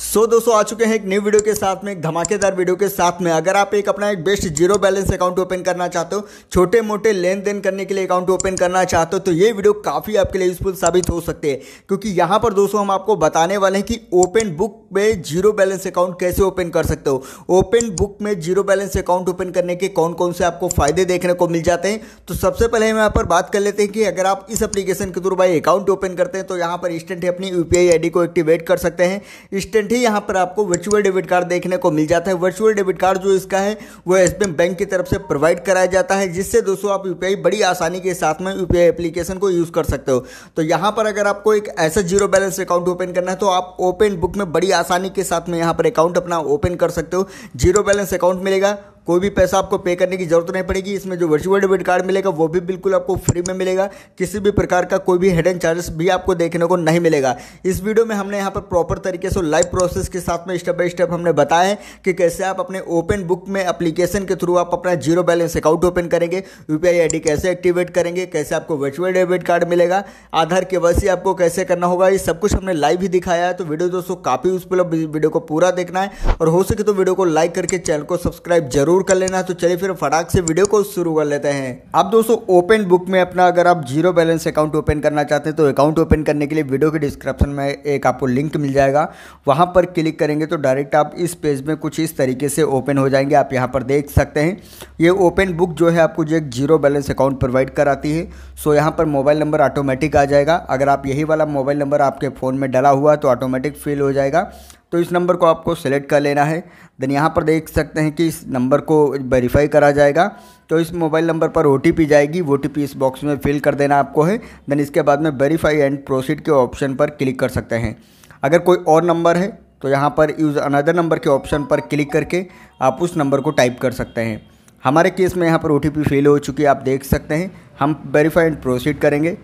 सो so, दोस्तों आ चुके हैं एक न्यू वीडियो के साथ में एक धमाकेदार वीडियो के साथ में अगर आप एक अपना एक best zero balance account open करना चाहते हो छोटे मोटे लेन देन करने के लिए अकाउंट ओपन करना चाहते हो तो ये वीडियो काफ़ी आपके लिए यूजफुल साबित हो सकते हैं क्योंकि यहाँ पर दोस्तों हम आपको बताने वाले हैं कि ओपन बुक में जीरो बैलेंस अकाउंट कैसे ओपन कर सकते हो ओपन बुक में जीरो बैलेंस अकाउंट ओपन करने के कौन कौन से आपको फ़ायदे देखने को मिल जाते हैं तो सबसे पहले हम यहाँ पर बात कर लेते हैं कि अगर आप इस एप्लीकेशन के थ्रू भाई अकाउंट ओपन करते हैं तो यहाँ पर इंस्टेंट अपनी यू पी को एक्टिवेट कर सकते हैं इंस्टेंट डेबिट है यहाँ पर आपको वर्चुअल डेबिट कार्ड देखने को मिल जाता है वर्चुअल डेबिट कार्ड जो इसका है वो एस बैंक की तरफ से प्रोवाइड कराया जाता है जिससे दोस्तों आप यू बड़ी आसानी के साथ में यू एप्लीकेशन को यूज़ कर सकते हो तो यहाँ पर अगर आपको एक ऐसा जीरो बैलेंस अकाउंट ओपन करना है तो आप ओपन बुक में बड़ी आसानी के साथ में यहाँ पर अकाउंट अपना ओपन कर सकते हो जीरो बैलेंस अकाउंट मिलेगा कोई भी पैसा आपको पे करने की जरूरत नहीं पड़ेगी इसमें जो वर्चुअल डेबिट कार्ड मिलेगा वो भी बिल्कुल आपको फ्री में मिलेगा किसी भी प्रकार का कोई भी हिडन चार्जेस भी आपको देखने को नहीं मिलेगा इस वीडियो में हमने यहाँ पर प्रॉपर तरीके से लाइव प्रोसेस के साथ में स्टेप बाई स्टेप हमने बताया है कि कैसे आप अपने ओपन बुक में अप्लीकेशन के थ्रू आप अपना जीरो बैलेंस अकाउंट ओपन करेंगे यूपीआई आई कैसे एक्टिवेट करेंगे कैसे आपको वर्चुअल डेबिट कार्ड मिलेगा आधार के आपको कैसे करना होगा ये सब कुछ हमने लाइव ही दिखाया है तो वीडियो दोस्तों काफ़ी पर वीडियो को पूरा देखना है और हो सके तो वीडियो को लाइक करके चैनल को सब्सक्राइब जरूर जरूर कर लेना तो चलिए फिर फटाक से वीडियो को शुरू कर लेते हैं अब दोस्तों ओपन बुक में अपना अगर आप जीरो बैलेंस अकाउंट ओपन करना चाहते हैं तो अकाउंट ओपन करने के लिए वीडियो के डिस्क्रिप्शन में एक आपको लिंक मिल जाएगा वहाँ पर क्लिक करेंगे तो डायरेक्ट आप इस पेज में कुछ इस तरीके से ओपन हो जाएंगे आप यहाँ पर देख सकते हैं ये ओपन बुक जो है आपको जो एक जीरो बैलेंस अकाउंट प्रोवाइड कराती है सो यहाँ पर मोबाइल नंबर ऑटोमेटिक आ जाएगा अगर आप यही वाला मोबाइल नंबर आपके फ़ोन में डला हुआ तो ऑटोमेटिक फिल हो जाएगा तो इस नंबर को आपको सेलेक्ट कर लेना है देन यहाँ पर देख सकते हैं कि इस नंबर को वेरीफाई करा जाएगा तो इस मोबाइल नंबर पर ओ जाएगी ओ इस बॉक्स में फिल कर देना आपको है देन इसके बाद में वेरीफाई एंड प्रोसीड के ऑप्शन पर क्लिक कर सकते हैं अगर कोई और नंबर है तो यहाँ पर यूज़ अनदर नंबर के ऑप्शन पर क्लिक करके आप उस नंबर को टाइप कर सकते हैं हमारे केस में यहाँ पर ओ फेल हो चुकी है आप देख सकते हैं हम वेरीफाई एंड प्रोसीड करेंगे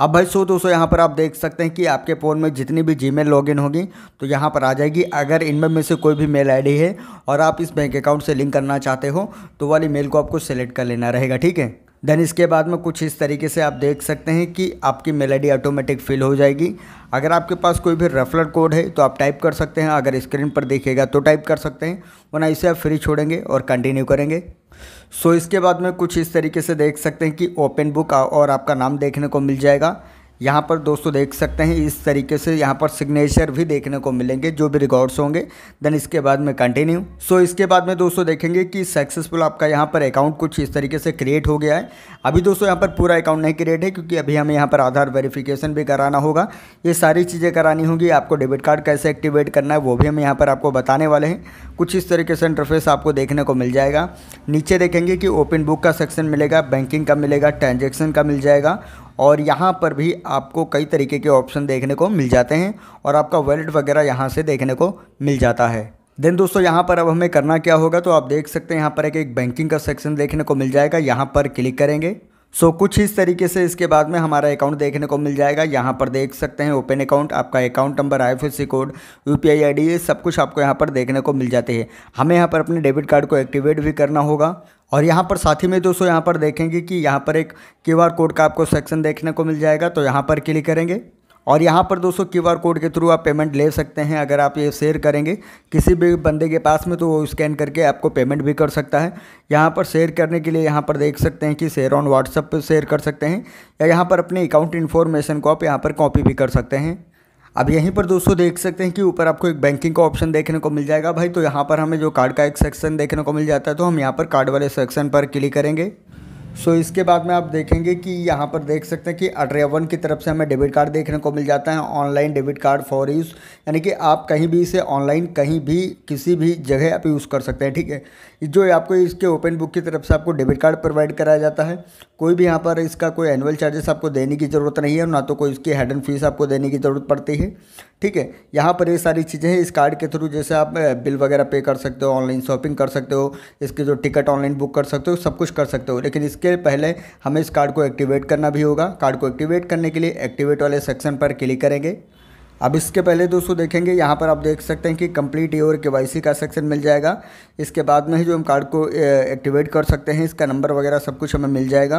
अब भाई सो दोस्तों यहाँ पर आप देख सकते हैं कि आपके फ़ोन में जितनी भी जी मेल होगी तो यहाँ पर आ जाएगी अगर इनमें में से कोई भी मेल आई है और आप इस बैंक अकाउंट से लिंक करना चाहते हो तो वाली मेल को आपको सेलेक्ट कर लेना रहेगा ठीक है देन इसके बाद में कुछ इस तरीके से आप देख सकते हैं कि आपकी मेलेडी ऑटोमेटिक फिल हो जाएगी अगर आपके पास कोई भी रेफरल कोड है तो आप टाइप कर सकते हैं अगर स्क्रीन पर देखेगा तो टाइप कर सकते हैं वरना इसे आप फ्री छोड़ेंगे और कंटिन्यू करेंगे सो so, इसके बाद में कुछ इस तरीके से देख सकते हैं कि ओपन बुक और आपका नाम देखने को मिल जाएगा यहाँ पर दोस्तों देख सकते हैं इस तरीके से यहाँ पर सिग्नेचर भी देखने को मिलेंगे जो भी रिकॉर्ड्स होंगे देन इसके बाद में कंटिन्यू सो so, इसके बाद में दोस्तों देखेंगे कि सक्सेसफुल आपका यहाँ पर अकाउंट कुछ इस तरीके से क्रिएट हो गया है अभी दोस्तों यहाँ पर पूरा अकाउंट नहीं क्रिएट है क्योंकि अभी हमें यहाँ पर आधार वेरीफिकेशन भी कराना होगा ये सारी चीज़ें करानी होगी आपको डेबिट कार्ड कैसे एक्टिवेट करना है वो भी हम यहाँ पर आपको बताने वाले हैं कुछ इस तरीके से इंटरफेस आपको देखने को मिल जाएगा नीचे देखेंगे कि ओपन बुक का सेक्शन मिलेगा बैंकिंग का मिलेगा ट्रांजेक्शन का मिल जाएगा और यहाँ पर भी आपको कई तरीके के ऑप्शन देखने को मिल जाते हैं और आपका वॉलेट वगैरह यहाँ से देखने को मिल जाता है देन दोस्तों यहाँ पर अब हमें करना क्या होगा तो आप देख सकते हैं यहाँ पर एक एक बैंकिंग का सेक्शन देखने को मिल जाएगा यहाँ पर क्लिक करेंगे सो so, कुछ इस तरीके से इसके बाद में हमारा अकाउंट देखने को मिल जाएगा यहाँ पर देख सकते हैं ओपन अकाउंट आपका account number I code U P सब कुछ आपको यहाँ पर देखने को मिल जाती है हमें यहाँ पर अपने डेबिट कार्ड को एक्टिवेट भी करना होगा और यहाँ पर साथ ही में दोस्तों यहाँ पर देखेंगे कि यहाँ पर एक क्यू कोड का आपको सेक्शन देखने को मिल जाएगा तो यहाँ पर क्लिक करेंगे और यहाँ पर दोस्तों क्यू कोड के थ्रू आप पेमेंट ले सकते हैं अगर आप ये शेयर करेंगे किसी भी बंदे के पास में तो वो स्कैन करके आपको पेमेंट भी कर सकता है यहाँ पर शेयर करने के लिए यहाँ पर देख सकते हैं कि शेयर ऑन व्हाट्सएप पर शेयर कर सकते हैं या यहाँ पर अपने अकाउंट इन्फॉर्मेशन को आप यहाँ पर कॉपी भी कर सकते हैं अब यहीं पर दोस्तों देख सकते हैं कि ऊपर आपको एक बैंकिंग का ऑप्शन देखने को मिल जाएगा भाई तो यहाँ पर हमें जो कार्ड का एक सेक्शन देखने को मिल जाता है तो हम यहाँ पर कार्ड वाले सेक्शन पर क्लिक करेंगे सो so, इसके बाद में आप देखेंगे कि यहाँ पर देख सकते हैं कि अड्रेवन की तरफ से हमें डेबिट कार्ड देखने को मिल जाता है online debit card for use यानी कि आप कहीं भी इसे ऑनलाइन कहीं भी किसी भी जगह आप यूज़ कर सकते हैं ठीक है जो आपको इसके ओपन बुक की तरफ से आपको डेबिट कार्ड प्रोवाइड कराया जाता है कोई भी यहाँ पर इसका कोई एनुअल चार्जेस आपको देने की ज़रूरत नहीं है ना तो कोई इसकी हेड एंड फीस आपको देने की ज़रूरत पड़ती है ठीक है यहाँ पर ये सारी चीज़ें हैं इस कार्ड के थ्रू जैसे आप बिल वगैरह पे कर सकते हो ऑनलाइन शॉपिंग कर सकते हो इसके जो टिकट ऑनलाइन बुक कर सकते हो सब कुछ कर सकते हो लेकिन इसके पहले हमें इस कार्ड को एक्टिवेट करना भी होगा कार्ड को एक्टिवेट करने के लिए एक्टिवेट वाले सेक्शन पर क्लिक करेंगे अब इसके पहले दोस्तों देखेंगे यहाँ पर आप देख सकते हैं कि कंप्लीट योर के के का सेक्शन मिल जाएगा इसके बाद में ही जो हम कार्ड को एक्टिवेट कर सकते हैं इसका नंबर वगैरह सब कुछ हमें मिल जाएगा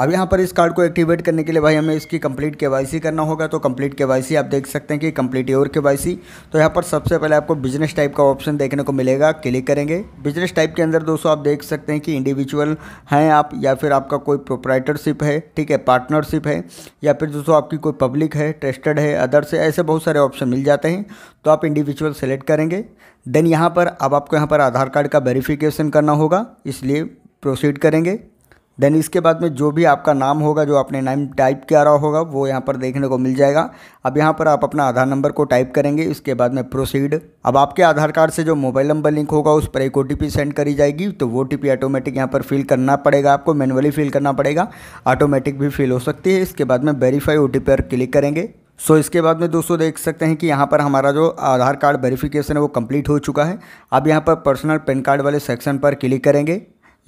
अब यहाँ पर इस कार्ड को एक्टिवेट करने के लिए भाई हमें इसकी कंप्लीट के करना होगा तो कंप्लीट के आप देख सकते हैं कि कंप्लीट योर के तो यहाँ पर सबसे पहले आपको बिजनेस टाइप का ऑप्शन देखने को मिलेगा क्लिक करेंगे बिजनेस टाइप के अंदर दोस्तों आप देख सकते हैं कि इंडिविजुअल हैं आप या फिर आपका कोई प्रोपराइटरशिप है ठीक है पार्टनरशिप है या फिर दोस्तों आपकी कोई पब्लिक है ट्रस्टेड है अदर्स है ऐसे बहुत सारे ऑप्शन मिल जाते हैं तो आप इंडिविजुअल सेलेक्ट करेंगे देन यहाँ पर अब आपको यहाँ पर आधार कार्ड का वेरिफिकेशन करना होगा इसलिए प्रोसीड करेंगे देन इसके बाद में जो भी आपका नाम होगा जो आपने नाम टाइप किया रहा होगा वो यहाँ पर देखने को मिल जाएगा अब यहाँ पर आप अपना आधार नंबर को टाइप करेंगे इसके बाद में प्रोसीड अब आपके आधार कार्ड से जो मोबाइल नंबर लिंक होगा उस पर एक ओ सेंड करी जाएगी तो वो टी ऑटोमेटिक यहाँ पर फिल करना पड़ेगा आपको मैनुअली फिल करना पड़ेगा ऑटोमेटिक भी फिल हो सकती है इसके बाद में वेरीफाई ओ पर क्लिक करेंगे सो so, इसके बाद में दोस्तों देख सकते हैं कि यहाँ पर हमारा जो आधार कार्ड वेरिफिकेशन है वो कंप्लीट हो चुका है अब यहाँ पर पर्सनल पेन कार्ड वाले सेक्शन पर क्लिक करेंगे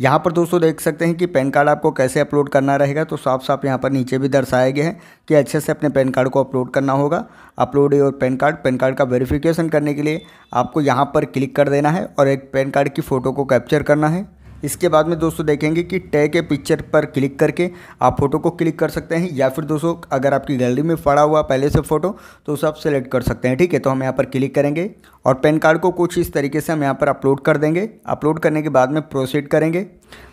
यहाँ पर दोस्तों देख सकते हैं कि पैन कार्ड आपको कैसे अपलोड करना रहेगा तो साफ साफ यहाँ पर नीचे भी दर्शाया गया है कि अच्छे से अपने पैन कार्ड को अपलोड करना होगा upload your PAN card PAN card का वेरिफिकेशन करने के लिए आपको यहाँ पर क्लिक कर देना है और एक पैन कार्ड की फ़ोटो को कैप्चर करना है इसके बाद में दोस्तों देखेंगे कि टे के पिक्चर पर क्लिक करके आप फोटो को क्लिक कर सकते हैं या फिर दोस्तों अगर आपकी गैलरी में पड़ा हुआ पहले से फ़ोटो तो उसे आप सेलेक्ट कर सकते हैं ठीक है तो हम यहाँ पर क्लिक करेंगे और पैन कार्ड को कुछ इस तरीके से हम यहाँ पर अपलोड कर देंगे अपलोड करने के बाद में प्रोसीड करेंगे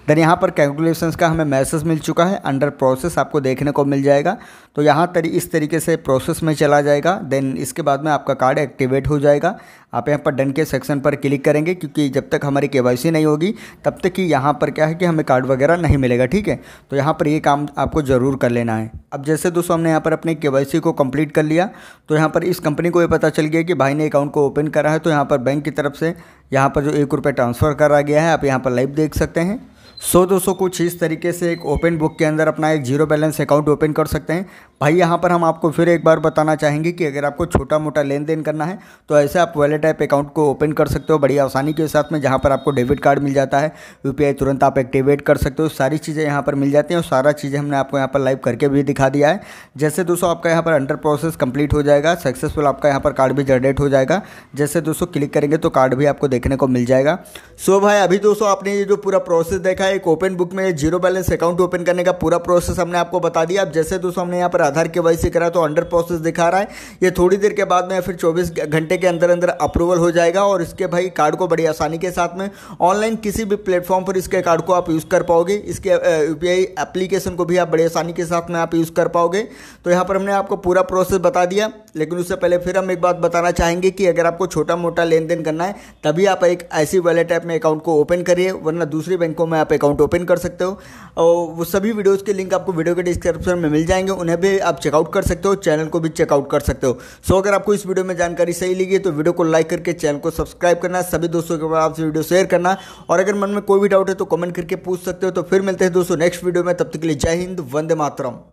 देन यहाँ पर कैलकुलेशंस का हमें मैसेज मिल चुका है अंडर प्रोसेस आपको देखने को मिल जाएगा तो यहाँ तरी इस तरीके से प्रोसेस में चला जाएगा देन इसके बाद में आपका कार्ड एक्टिवेट हो जाएगा आप यहाँ पर डन के सेक्शन पर क्लिक करेंगे क्योंकि जब तक हमारी के नहीं होगी तब तक कि यहाँ पर क्या है कि हमें कार्ड वगैरह नहीं मिलेगा ठीक है तो यहाँ पर ये काम आपको ज़रूर कर लेना है अब जैसे दोस्तों हमने यहाँ पर अपने के को कम्प्लीट कर लिया तो यहाँ पर इस कंपनी को ये पता चल गया कि भाई ने अकाउंट को ओपन करा है तो यहाँ पर बैंक की तरफ से यहाँ पर जो एक रुपये ट्रांसफ़र करा गया है आप यहाँ पर लाइव देख सकते हैं सो दोस्तों कुछ इस तरीके से एक ओपन बुक के अंदर अपना एक जीरो बैलेंस अकाउंट ओपन कर सकते हैं भाई यहाँ पर हम आपको फिर एक बार बताना चाहेंगे कि अगर आपको छोटा मोटा लेन देन करना है तो ऐसे आप वैलेट ऐप अकाउंट को ओपन कर सकते हो बड़ी आसानी के साथ में जहाँ पर आपको डेबिट कार्ड मिल जाता है यू तुरंत आप एक्टिवेट कर सकते हो सारी चीज़ें यहाँ पर मिल जाती हैं और सारा चीज़ें हमने आपको यहाँ पर लाइव करके भी दिखा दिया है जैसे दोस्तों आपका यहाँ पर अंडर प्रोसेस कंप्लीट हो जाएगा सक्सेसफुल आपका यहाँ पर कार्ड भी जनरेट हो जाएगा जैसे दोस्तों क्लिक करेंगे तो कार्ड भी आपको देखने को मिल जाएगा सो भाई अभी दोस्तों आपने ये जो पूरा प्रोसेस देखा है एक ओपन बुक में जीरो बैलेंस अकाउंट ओपन करने का पूरा प्रोसेस हमने आपको बता दिया अब जैसे दोस्तों हमने यहाँ पर आधार के वाई करा तो अंडर प्रोसेस दिखा रहा है ये थोड़ी देर के बाद में फिर चौबीस घंटे के अंदर अंदर अप्रूवल हो जाएगा और इसके भाई कार्ड को बड़ी आसानी के साथ में ऑनलाइन किसी भी प्लेटफॉर्म पर इसके कार्ड को आप यूज़ कर पाओगे इसके यू एप्लीकेशन को भी आप बड़ी आसानी के साथ में आप यूज़ कर पाओगे तो यहाँ पर हमने आपको पूरा प्रोसेस बता दिया लेकिन उससे पहले फिर हम एक बात बताना चाहेंगे कि अगर आपको छोटा मोटा लेन देन करना है तभी आप एक ऐसी वैलेट ऐप में अकाउंट को ओपन करिए वरना दूसरी बैंकों में आप अकाउंट ओपन कर सकते हो और वो सभी वीडियोस के लिंक आपको वीडियो के डिस्क्रिप्शन में मिल जाएंगे उन्हें भी आप चेकआउट कर सकते हो चैनल को भी चेकआउट कर सकते हो सो अगर आपको इस वीडियो में जानकारी सही लगी तो वीडियो को लाइक करके चैनल को सब्सक्राइब करना सभी दोस्तों के बाद आपसे वीडियो शेयर करना और अगर मन में कोई भी डाउट है तो कमेंट करके पूछ सकते हो तो फिर मिलते हैं दोस्तों नेक्स्ट वीडियो में तब तक के लिए जय हिंद वंदे मातरम